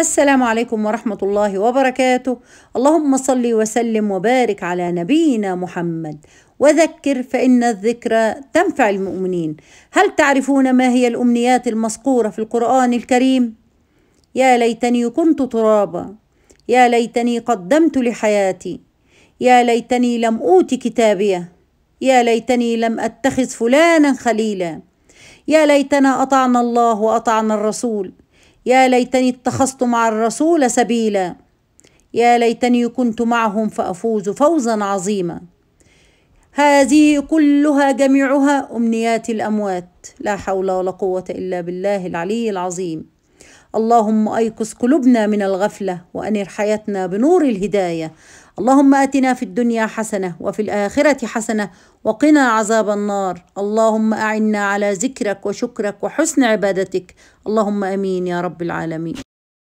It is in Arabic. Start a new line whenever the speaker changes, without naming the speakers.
السلام عليكم ورحمة الله وبركاته اللهم صل وسلم وبارك على نبينا محمد وذكر فإن الذكرى تنفع المؤمنين هل تعرفون ما هي الأمنيات المذكورة في القرآن الكريم؟ يا ليتني كنت ترابا يا ليتني قدمت لحياتي يا ليتني لم أوت كتابيه يا ليتني لم أتخذ فلانا خليلا يا ليتنا أطعنا الله وأطعنا الرسول يا ليتني اتخذت مع الرسول سبيلا يا ليتني كنت معهم فافوز فوزا عظيما هذه كلها جميعها امنيات الاموات لا حول ولا قوه الا بالله العلي العظيم اللهم ايقظ قلوبنا من الغفله وانر حياتنا بنور الهدايه اللهم اتنا في الدنيا حسنه وفي الاخره حسنه وقنا عذاب النار اللهم اعنا على ذكرك وشكرك وحسن عبادتك اللهم امين يا رب العالمين